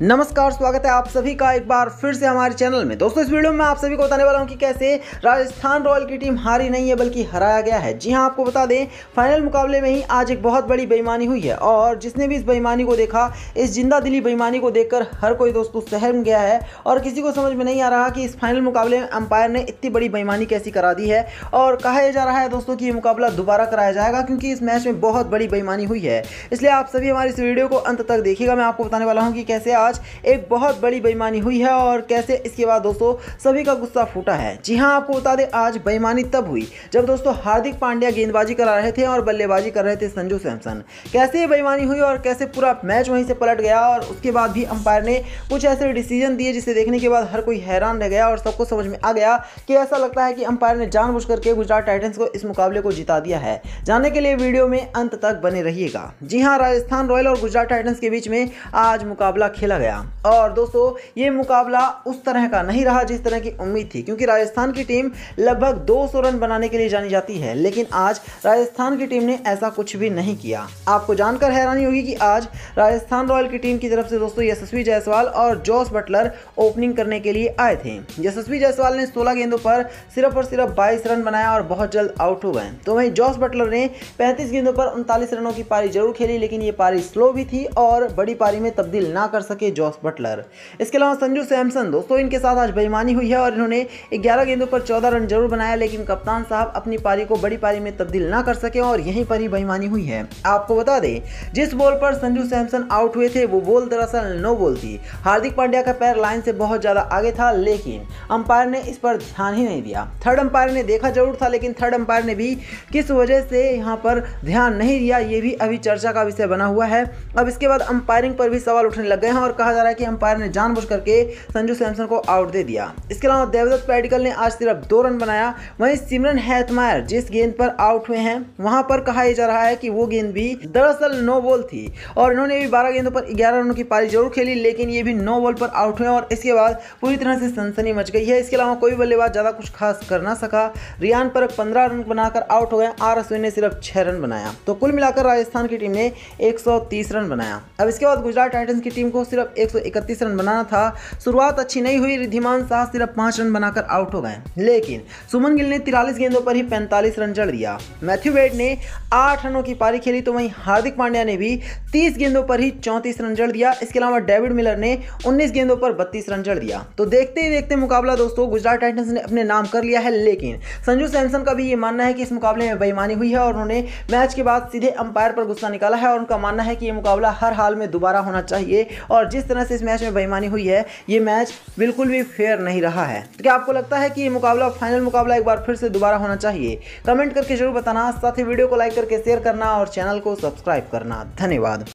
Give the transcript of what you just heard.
नमस्कार स्वागत है आप सभी का एक बार फिर से हमारे चैनल में दोस्तों इस वीडियो में आप सभी को बताने वाला हूं कि कैसे राजस्थान रॉयल की टीम हारी नहीं है बल्कि हराया गया है जी हां आपको बता दें फाइनल मुकाबले में ही आज एक बहुत बड़ी बेईमानी हुई है और जिसने भी इस बेईमानी को देखा इस जिंदा दिली बेईमानी को देखकर हर कोई दोस्तों सहम गया है और किसी को समझ में नहीं आ रहा कि इस फाइनल मुकाबले में अंपायर ने इतनी बड़ी बेईमानी कैसी करा दी है और कहा जा रहा है दोस्तों कि ये मुकाबला दोबारा कराया जाएगा क्योंकि इस मैच में बहुत बड़ी बेईमानी हुई है इसलिए आप सभी हमारी इस वीडियो को अंत तक देखिएगा मैं आपको बताने वाला हूँ कि कैसे आज एक बहुत बड़ी बेईमानी हुई है और कैसे इसके बाद दोस्तों सभी का गुस्सा फूटा है जी हाँ आपको बता दें आज बेईमानी तब हुई जब दोस्तों हार्दिक पांड्या गेंदबाजी करा रहे थे और बल्लेबाजी कर रहे थे संजू सैमसन कैसे बेईमानी हुई और कैसे पूरा मैच वहीं से पलट गया और उसके बाद भी अंपायर ने कुछ ऐसे डिसीजन दिए जिसे देखने के बाद हर कोई हैरान रह गया और सबको समझ में आ गया कि ऐसा लगता है कि अंपायर ने जानबूझ करके गुजरात टाइटन्स को इस मुकाबले को जिता दिया है जाने के लिए वीडियो में अंत तक बने रहिएगा जी हाँ राजस्थान रॉयल और गुजरात टाइटन्स के बीच में आज मुकाबला खेला जीता गया और दोस्तों ये मुकाबला उस तरह का नहीं रहा जिस तरह की उम्मीद थी क्योंकि राजस्थान की टीम लगभग 200 रन बनाने के लिए जानी जाती है लेकिन आज राजस्थान की टीम ने ऐसा कुछ भी नहीं किया आपको जानकर हैरानी होगी कि आज राजस्थान रॉयल की टीम की तरफ से दोस्तों यशस्वी जायसवाल और जॉस बटलर ओपनिंग करने के लिए आए थे यशस्वी जायसवाल ने सोलह गेंदों पर सिर्फ और सिर्फ बाईस रन बनाया और बहुत जल्द आउट हो गए तो वहीं जॉस बटलर ने पैंतीस गेंदों पर उनतालीस रनों की पारी जरूर खेली लेकिन ये पारी स्लो भी थी और बड़ी पारी में तब्दील ना कर सके के जॉस बटलर इसके अलावा संजू सैमसन दोस्तों इनके साथ आज बेईमानी हुई है और इन्होंने ग्यारह गेंदों पर चौदह रन जरूर बनाया लेकिन कप्तान साहब अपनी पारी को बड़ी पारी में तब्दील ना कर सके और यहीं पर ही बेईमानी हुई है आपको बता दें जिस बॉल पर संजू सैमसन आउट हुए थे वो बॉल दरअसल नो बॉल थी हार्दिक पांड्या का पैर लाइन से बहुत ज़्यादा आगे था लेकिन अंपायर ने इस पर ध्यान ही नहीं दिया थर्ड अंपायर ने देखा जरूर था लेकिन थर्ड अंपायर ने भी किस वजह से यहाँ पर ध्यान नहीं दिया ये भी अभी चर्चा का विषय बना हुआ है अब इसके बाद अंपायरिंग पर भी सवाल उठने लग गए हैं और कहा जा रहा है कि अंपायर ने जानबूझ करके संजू सैमसन को आउट दे दिया इसके अलावा देवदत्त पैडिकल ने आज सिर्फ दो रन बनाया वहीं सिमरन हैतमायर जिस गेंद पर आउट हुए हैं वहां पर कहा जा रहा है कि वो गेंद भी दरअसल नो बॉल थी और इन्होंने भी बारह गेंदों पर ग्यारह रनों की पारी जरूर खेली लेकिन ये भी नो बॉल पर आउट हुए और इसके बाद पूरी तरह से सनसनी मच गई है इसके अलावा कोई बल्लेबाज ज़्यादा कुछ खास कर ना सका रियान पर पंद्रह रन बनाकर आउट हो गए आर अश्विन ने सिर्फ छह रन बनाया तो कुल मिलाकर राजस्थान की टीम ने 130 रन बनाया अब इसके बाद गुजरात टाइटन्स की टीम को सिर्फ सिर्फ एक रन बनाना था शुरुआत अच्छी नहीं हुई रिधिमान शाह सिर्फ पांच रन बनाकर आउट हो गए लेकिन सुमन गिल ने तिरालीस गेंदों पर ही पैंतालीस रन जड़ दिया मैथ्यू वेड ने आठ रनों की पारी खेली तो वहीं हार्दिक पांड्या ने भी तीस गेंदों पर ही चौंतीस रन जड़ दिया इसके अलावा डेविड मिलर ने उन्नीस गेंदों पर बत्तीस रन जड़ दिया तो देखते ही देखते मुकाबला दोस्तों गुजरात टाइटन्स ने अपने नाम कर लिया है लेकिन संजू सैमसन का भी ये मानना है कि इस मुकाबले में बेईमानी हुई है और उन्होंने मैच के बाद सीधे अंपायर पर गुस्सा निकाला है और उनका मानना है कि ये मुकाबला हर हाल में दोबारा होना चाहिए और जिस तरह से इस मैच में बेईमानी हुई है ये मैच बिल्कुल भी फेयर नहीं रहा है तो क्या आपको लगता है कि ये मुकाबला फाइनल मुकाबला एक बार फिर से दोबारा होना चाहिए कमेंट करके जरूर बताना साथ ही वीडियो को लाइक करके शेयर करना और चैनल को सब्सक्राइब करना धन्यवाद